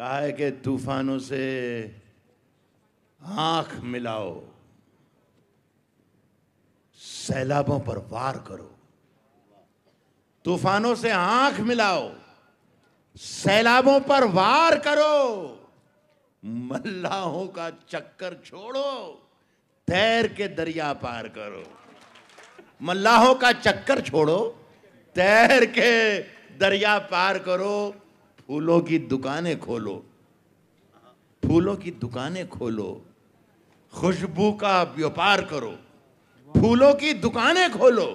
कहा है कि तूफानों से आंख मिलाओ सैलाबों पर वार करो तूफानों से आंख मिलाओ सैलाबों पर वार करो मल्लाहों का चक्कर छोड़ो तैर के दरिया पार करो मल्लाहों का चक्कर छोड़ो तैर के दरिया पार करो फूलों की दुकानें खोलो फूलों की दुकानें खोलो खुशबू का व्यापार करो फूलों की दुकानें खोलो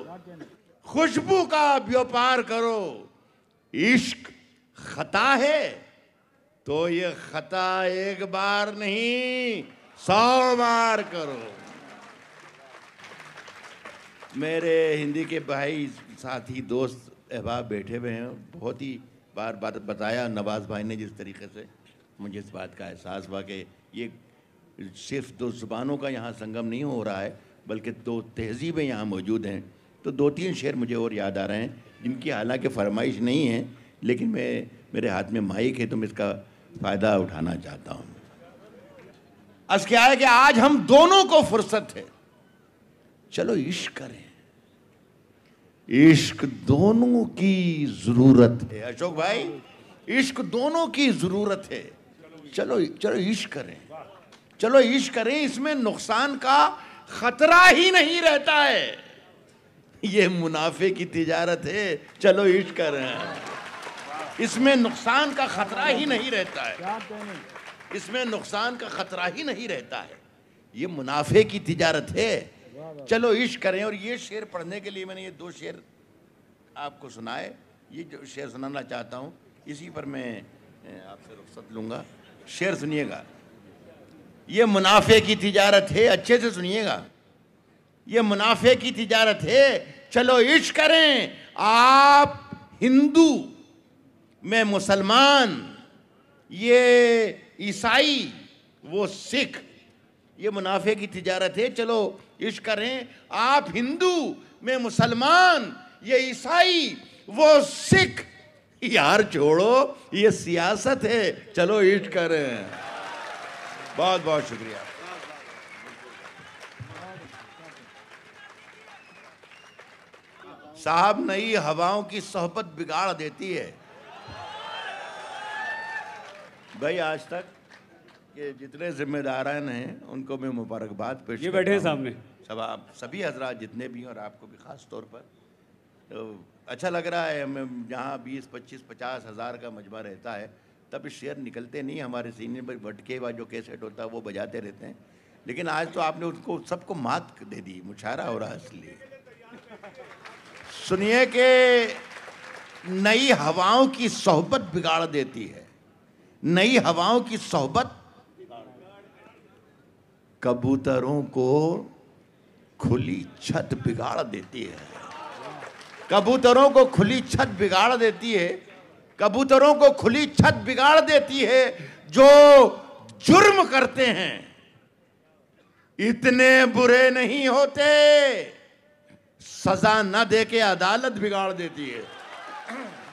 खुशबू का व्यापार करो इश्क खता है तो ये खता एक बार नहीं सौ बार करो मेरे हिंदी के भाई साथी दोस्त अहबाब बैठे हुए हैं बहुत ही बार बार बताया नवाज़ भाई ने जिस तरीके से मुझे इस बात का एहसास हुआ कि ये सिर्फ दो ज़ुबानों का यहाँ संगम नहीं हो रहा है बल्कि दो तहजीबें यहाँ मौजूद हैं तो दो तीन शेर मुझे और याद आ रहे हैं जिनकी हालांकि फरमाइश नहीं है लेकिन मैं मेरे हाथ में माइक है तो मैं इसका फ़ायदा उठाना चाहता हूँ अस क्या है कि आज हम दोनों को फुर्सत है चलो इश्क करें इश्क दोनों की जरूरत है अशोक भाई इश्क दोनों की जरूरत है चलो चलो इश्क करें चलो इश्क करें इसमें नुकसान का खतरा ही नहीं रहता है ये मुनाफे की तिजारत है चलो इश्क करें इसमें नुकसान का खतरा ही नहीं रहता है इसमें नुकसान का खतरा ही नहीं रहता है ये मुनाफे की तिजारत है चलो इश्क करें और ये शेर पढ़ने के लिए मैंने ये दो शेर आपको सुनाए ये जो शेर सुनाना चाहता हूँ इसी पर मैं आपसे रुख्सत लूँगा शेर सुनिएगा ये मुनाफे की तिजारत है अच्छे से सुनिएगा ये मुनाफे की तिजारत है चलो इश्क करें आप हिंदू मैं मुसलमान ये ईसाई वो सिख ये मुनाफे की तिजारत है चलो इश्क करें आप हिंदू में मुसलमान ये ईसाई वो सिख यार छोड़ो ये सियासत है चलो इश्क करें बहुत बहुत शुक्रिया साहब नई हवाओं की सोहबत बिगाड़ देती है भाई आज तक के जितने जिम्मेदारान हैं उनको मैं मुबारकबाद पेश ये बैठे सामने सब आप सभी हजरा जितने भी हैं और आपको भी ख़ास तौर पर तो अच्छा लग रहा है हमें जहाँ बीस पच्चीस पचास हज़ार का मजबा रहता है तब शेयर निकलते नहीं हमारे सीनियर पर भटके व जो कैसेट होता है वो बजाते रहते हैं लेकिन आज तो आपने उसको सबको मात दे दी मुशारा हो रहा है इसलिए सुनिए कि नई हवाओं की सोहबत बिगाड़ देती है नई हवाओं की सोहबत कबूतरों को खुली छत बिगाड़ देती है कबूतरों को खुली छत बिगाड़ देती है कबूतरों को खुली छत बिगाड़ देती है जो जुर्म करते हैं इतने बुरे नहीं होते सजा न दे के अदालत बिगाड़ देती है